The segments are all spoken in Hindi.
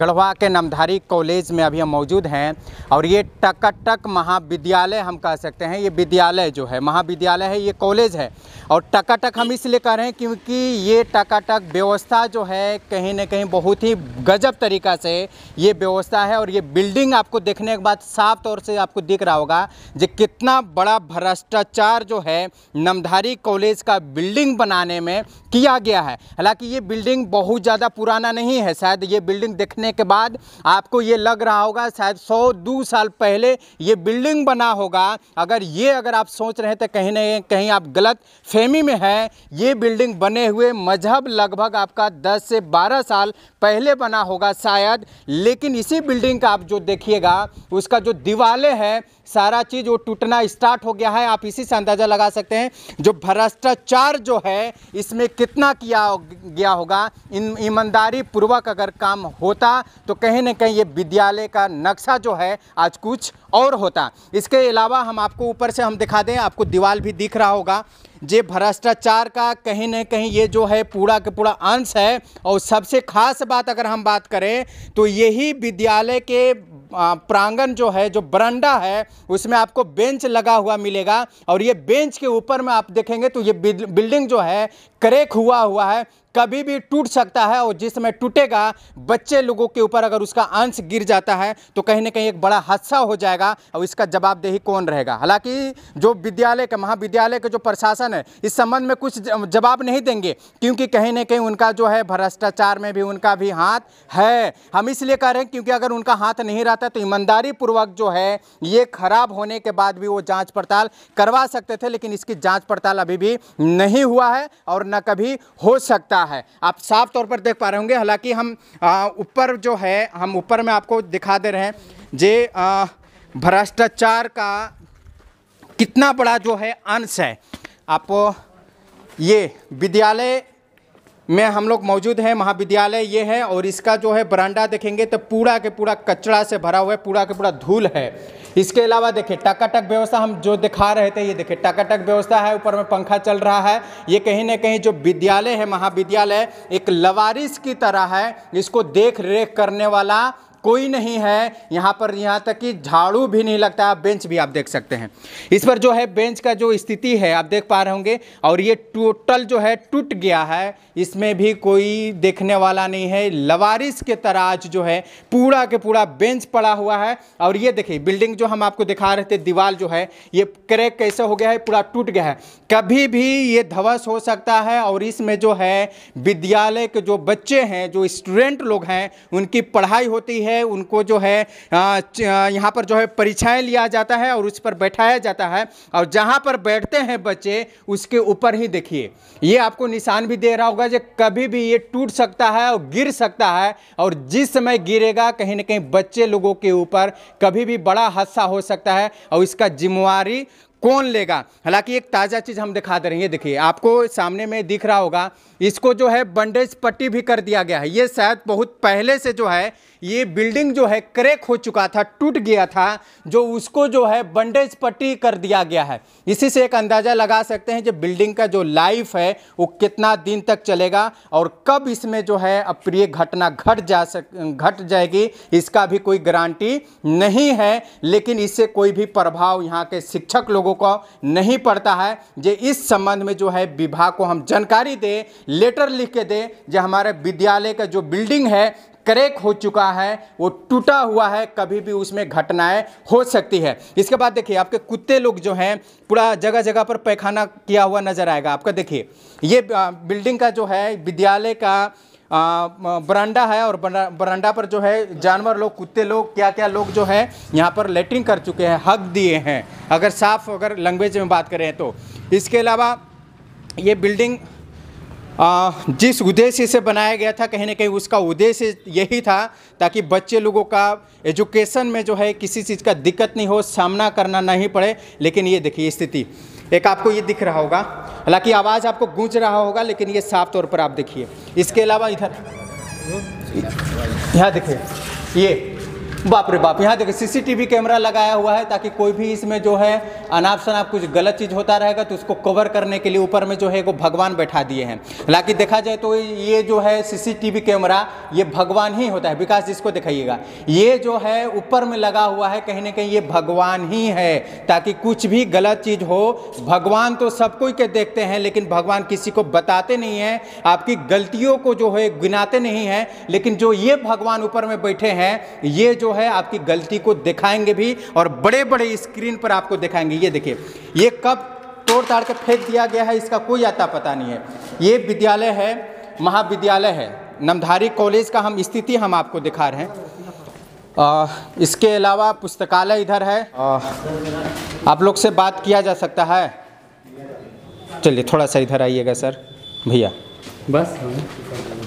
गढ़वा के नमधारी कॉलेज में अभी हम मौजूद हैं और ये टकटक महाविद्यालय हम कह सकते हैं ये विद्यालय जो है महाविद्यालय है ये कॉलेज है और टकटक हम इसलिए कह रहे हैं क्योंकि ये टकाटक व्यवस्था जो है कहीं ना कहीं बहुत ही गजब तरीका से ये व्यवस्था है और ये बिल्डिंग आपको देखने के बाद साफ तौर से आपको दिख रहा होगा जो कितना बड़ा भ्रष्टाचार जो है नमधारी कॉलेज का बिल्डिंग बनाने में किया गया है हालाँकि ये बिल्डिंग बहुत ज़्यादा पुराना नहीं है शायद ये बिल्डिंग देखने देखने के बाद आपको ये लग रहा होगा शायद सौ दो साल पहले ये बिल्डिंग बना होगा अगर ये अगर आप सोच रहे हैं तो कहीं ना कहीं आप गलत फेमी में हैं ये बिल्डिंग बने हुए मजहब लगभग आपका 10 से 12 साल पहले बना होगा शायद लेकिन इसी बिल्डिंग का आप जो देखिएगा उसका जो दिवाले हैं सारा चीज़ वो टूटना स्टार्ट हो गया है आप इसी से अंदाज़ा लगा सकते हैं जो भ्रष्टाचार जो है इसमें कितना किया गया होगा ईमानदारी पूर्वक अगर काम होता होता तो कहीं ना कहीं ये विद्यालय का नक्शा जो है आज कुछ और होता इसके अलावा हम आपको ऊपर से हम दिखा दें आपको दीवार भी दिख रहा होगा जे भ्रष्टाचार का कहीं ना कहीं ये जो है पूरा का पूरा अंश है और सबसे खास बात अगर हम बात करें तो यही विद्यालय के प्रांगण जो है जो बरंडा है उसमें आपको बेंच लगा हुआ मिलेगा और ये बेंच के ऊपर में आप देखेंगे तो ये बिल्डिंग जो है क्रेक हुआ हुआ है कभी भी टूट सकता है और जिस समय टूटेगा बच्चे लोगों के ऊपर अगर उसका अंश गिर जाता है तो कहीं ना कहीं एक बड़ा हादसा हो जाएगा और इसका जवाबदेही कौन रहेगा हालांकि जो विद्यालय का महाविद्यालय का जो प्रशासन है इस संबंध में कुछ जवाब नहीं देंगे क्योंकि कहीं ना कहीं उनका जो है भ्रष्टाचार में भी उनका भी हाथ है हम इसलिए कह रहे हैं क्योंकि अगर उनका हाथ नहीं रहता तो ईमानदारी पूर्वक जो है ये खराब होने के बाद भी वो जाँच पड़ताल करवा सकते थे लेकिन इसकी जाँच पड़ताल अभी भी नहीं हुआ है और न कभी हो सकता रहा है आप साफ तौर पर देख पा रहे होंगे हालांकि हम ऊपर जो है हम ऊपर में आपको दिखा दे रहे हैं जे भ्रष्टाचार का कितना बड़ा जो है अंश है आप ये विद्यालय మే హం లగ్ మౌజుద్ హై మహావిద్యాలయ యే హై ఔర్ ఇస్కా జో హై బరాండా దేఖేంగే తో పూరా కే పూరా కచరా సే భరా హుయే పూరా కే పూరా ధూల్ హై ఇస్కే అలవా దేఖే టకటక్ బయావసా హం జో దేఖా రహేతే యే దేఖే టకటక్ బయావసా హై ఔపర్ మే పంఖా చల్ రహా హై యే కహీనే కహీ జో విద్యాలయ హై మహావిద్యాలయ ఏక్ లవారిస్ కి తరా హై ఇస్కో దేఖ్ రెక్ కర్నే వాలా कोई नहीं है यहाँ पर यहाँ तक कि झाड़ू भी नहीं लगता है बेंच भी आप देख सकते हैं इस पर जो है बेंच का जो स्थिति है आप देख पा रहे होंगे और ये टोटल जो है टूट गया है इसमें भी कोई देखने वाला नहीं है लवारिस के तराज जो है पूरा के पूरा बेंच पड़ा हुआ है और ये देखिए बिल्डिंग जो हम आपको दिखा रहे थे दीवार जो है ये क्रैक कैसे हो गया है पूरा टूट गया है कभी भी ये धवस हो सकता है और इसमें जो है विद्यालय के जो बच्चे हैं जो स्टूडेंट लोग हैं उनकी पढ़ाई होती है है उनको जो है यहाँ पर जो है परीक्षाएं लिया जाता है और उस पर बैठाया जाता है और जहाँ पर बैठते हैं बच्चे उसके ऊपर ही देखिए ये आपको निशान भी दे रहा होगा जो कभी भी ये टूट सकता है और गिर सकता है और जिस समय गिरेगा कहीं ना कहीं बच्चे लोगों के ऊपर कभी भी बड़ा हादसा हो सकता है और इसका जिम्मेवारी कौन लेगा हालांकि एक ताज़ा चीज़ हम दिखा दे रहे हैं ये देखिए आपको सामने में दिख रहा होगा इसको जो है बंडेज पट्टी भी कर दिया गया है ये शायद बहुत पहले से जो है ये बिल्डिंग जो है क्रैक हो चुका था टूट गया था जो उसको जो है बंडेज पट्टी कर दिया गया है इसी से एक अंदाज़ा लगा सकते हैं जो बिल्डिंग का जो लाइफ है वो कितना दिन तक चलेगा और कब इसमें जो है अप्रिय घटना घट जा सक घट जाएगी इसका भी कोई गारंटी नहीं है लेकिन इससे कोई भी प्रभाव यहाँ के शिक्षक लोगों लोगों को नहीं पड़ता है जे इस संबंध में जो है विभाग को हम जानकारी दें लेटर लिख के दें जो हमारे विद्यालय का जो बिल्डिंग है क्रैक हो चुका है वो टूटा हुआ है कभी भी उसमें घटनाएं हो सकती है इसके बाद देखिए आपके कुत्ते लोग जो हैं पूरा जगह जगह पर पैखाना किया हुआ नजर आएगा आपका देखिए ये बिल्डिंग का जो है विद्यालय का बरांडा है और बरांडा पर जो है जानवर लोग कुत्ते लोग क्या क्या लोग जो है यहाँ पर लेटरिन कर चुके हैं हक दिए हैं अगर साफ अगर लैंग्वेज में बात करें तो इसके अलावा ये बिल्डिंग आ, जिस उद्देश्य से बनाया गया था कहीं ना कहीं उसका उद्देश्य यही था ताकि बच्चे लोगों का एजुकेशन में जो है किसी चीज़ का दिक्कत नहीं हो सामना करना नहीं पड़े लेकिन ये देखिए स्थिति एक आपको ये दिख रहा होगा हालांकि आवाज़ आपको गूंज रहा होगा लेकिन ये साफ तौर पर आप देखिए इसके अलावा इधर यहाँ देखिए ये बाप रे बाप यहाँ देखिए सीसीटीवी कैमरा लगाया हुआ है ताकि कोई भी इसमें जो है अनाप शनाप कुछ गलत चीज़ होता रहेगा तो उसको कवर करने के लिए ऊपर में जो है वो भगवान बैठा दिए हैं हालांकि देखा जाए तो ये जो है सीसीटीवी कैमरा ये भगवान ही होता है विकास जिसको दिखाइएगा ये जो है ऊपर में लगा हुआ है कहीं ना कहीं ये भगवान ही है ताकि कुछ भी गलत चीज़ हो भगवान तो सबको के देखते हैं लेकिन भगवान किसी को बताते नहीं हैं आपकी गलतियों को जो है गिनाते नहीं हैं लेकिन जो ये भगवान ऊपर में बैठे हैं ये जो है आपकी गलती को दिखाएंगे भी और बड़े बड़े स्क्रीन पर आपको दिखाएंगे ये देखिए ये कब तोड़ ताड़ के फेंक दिया गया है इसका कोई आता पता नहीं है ये विद्यालय है महाविद्यालय है नमधारी कॉलेज का हम स्थिति हम आपको दिखा रहे हैं आ, इसके अलावा पुस्तकालय इधर है आ, आप लोग से बात किया जा सकता है चलिए थोड़ा सा इधर आइएगा सर भैया बस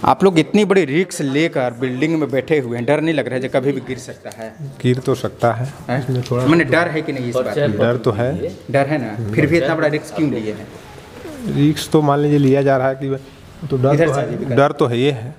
आप लोग इतनी बड़ी रिक्स लेकर बिल्डिंग में बैठे हुए हैं डर नहीं लग रहा है जब कभी भी गिर सकता है गिर तो सकता है मैंने डर है कि नहीं इस बात डर तो है डर है ना फिर भी इतना बड़ा रिक्स क्यों लिए है रिक्स तो मान लीजिए लिया जा रहा है कि तो डर तो है डर तो है ये है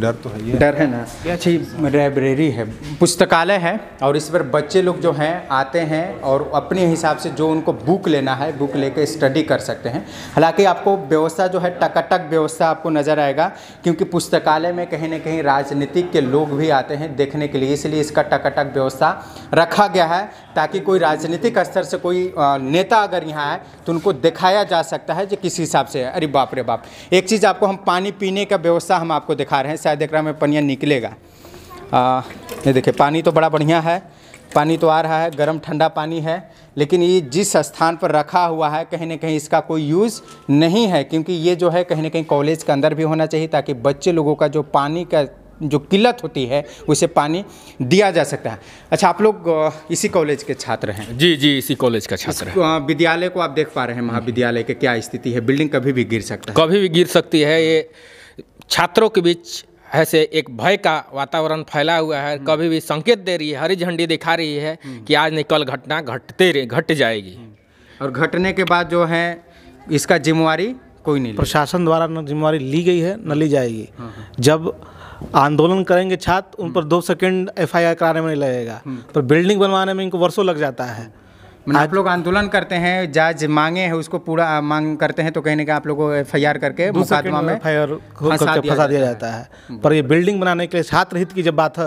डर तो है ये डर है ना ये अच्छी लाइब्रेरी है पुस्तकालय है और इस पर बच्चे लोग जो हैं आते हैं और अपने हिसाब से जो उनको बुक लेना है बुक लेके स्टडी कर सकते हैं हालांकि आपको व्यवस्था जो है टकाटक व्यवस्था आपको नज़र आएगा क्योंकि पुस्तकालय में कहीं ना कहीं राजनीतिक के लोग भी आते हैं देखने के लिए इसलिए इसका टकाटक व्यवस्था रखा गया है ताकि कोई राजनीतिक स्तर से कोई नेता अगर यहाँ आए तो उनको दिखाया जा सकता है जो किस हिसाब से है अरे बाप रे बाप एक चीज़ आपको आपको हम पानी पीने का व्यवस्था हम आपको दिखा रहे हैं शायद एक में पनिया निकलेगा आ, ये देखिए पानी तो बड़ा बढ़िया है पानी तो आ रहा है गर्म ठंडा पानी है लेकिन ये जिस स्थान पर रखा हुआ है कहीं ना कहीं इसका कोई यूज़ नहीं है क्योंकि ये जो है कहीं ना कहीं कॉलेज के अंदर भी होना चाहिए ताकि बच्चे लोगों का जो पानी का जो किल्लत होती है उसे पानी दिया जा सकता है अच्छा आप लोग इसी कॉलेज के छात्र हैं जी जी इसी कॉलेज का छात्र है विद्यालय को आप देख पा रहे हैं महाविद्यालय के क्या स्थिति है बिल्डिंग कभी भी गिर सकता है कभी भी गिर सकती है ये छात्रों के बीच ऐसे एक भय का वातावरण फैला हुआ है हम्म। कभी भी संकेत दे रही है हरी झंडी दिखा रही है हम्म। कि आज नहीं कल घटना घटते घट जाएगी हम्म। और घटने के बाद जो है इसका जिम्मेवारी कोई नहीं प्रशासन द्वारा न जिम्मेवारी ली गई है न ली जाएगी हाँ, हाँ। जब आंदोलन करेंगे छात्र उन पर दो सेकंड एफआईआर कराने में नहीं लगेगा हम्म। पर बिल्डिंग बनवाने में इनको वर्षों लग जाता है आप लोग आंदोलन करते हैं जज मांगे हैं उसको पूरा मांग करते हैं तो कहने का आप लोगों को एफ करके मुकदमा में फंसा दिया, जाता है, पर ये बिल्डिंग बनाने के लिए छात्र हित की जब बात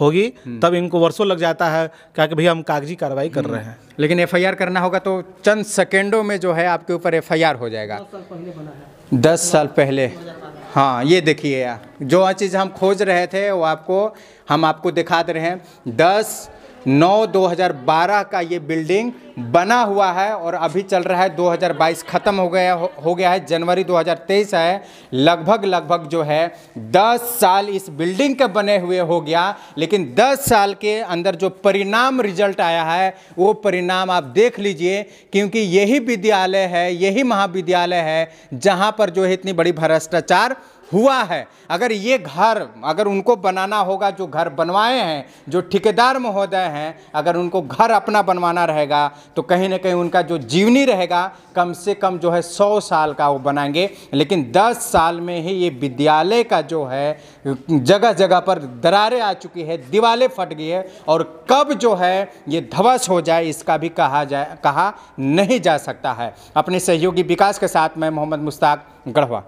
होगी हम्म। तब इनको वर्षों लग जाता है क्या कि भैया हम कागजी कार्रवाई कर हम्म। रहे हैं लेकिन एफ करना होगा तो चंद सेकेंडों में जो है आपके ऊपर एफ हो जाएगा दस साल पहले हाँ ये देखिए यार जो चीज़ हम खोज रहे थे वो आपको हम आपको दिखा दे रहे हैं दस नौ 2012 का ये बिल्डिंग बना हुआ है और अभी चल रहा है 2022 ख़त्म हो गया हो, हो गया है जनवरी 2023 है लगभग लगभग जो है 10 साल इस बिल्डिंग के बने हुए हो गया लेकिन 10 साल के अंदर जो परिणाम रिजल्ट आया है वो परिणाम आप देख लीजिए क्योंकि यही विद्यालय है यही महाविद्यालय है जहाँ पर जो है इतनी बड़ी भ्रष्टाचार हुआ है अगर ये घर अगर उनको बनाना होगा जो घर बनवाए हैं जो ठेकेदार महोदय हैं अगर उनको घर अपना बनवाना रहेगा तो कहीं ना कहीं उनका जो जीवनी रहेगा कम से कम जो है सौ साल का वो बनाएंगे लेकिन दस साल में ही ये विद्यालय का जो है जगह जगह पर दरारें आ चुकी है दीवारें फट गई है और कब जो है ये धवस हो जाए इसका भी कहा जाए कहा नहीं जा सकता है अपने सहयोगी विकास के साथ मैं मोहम्मद मुश्ताक गढ़वा